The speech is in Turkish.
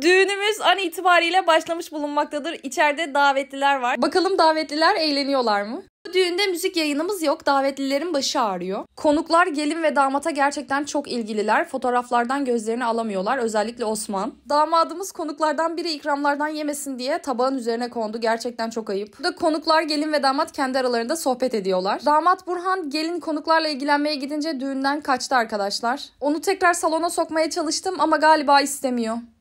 Düğünümüz an itibariyle başlamış bulunmaktadır. İçeride davetliler var. Bakalım davetliler eğleniyorlar mı? Düğünde müzik yayınımız yok. Davetlilerin başı ağrıyor. Konuklar gelin ve damata gerçekten çok ilgililer. Fotoğraflardan gözlerini alamıyorlar. Özellikle Osman. Damadımız konuklardan biri ikramlardan yemesin diye tabağın üzerine kondu. Gerçekten çok ayıp. Burada konuklar gelin ve damat kendi aralarında sohbet ediyorlar. Damat Burhan gelin konuklarla ilgilenmeye gidince düğünden kaçtı arkadaşlar. Onu tekrar salona sokmaya çalıştım ama galiba istemiyor.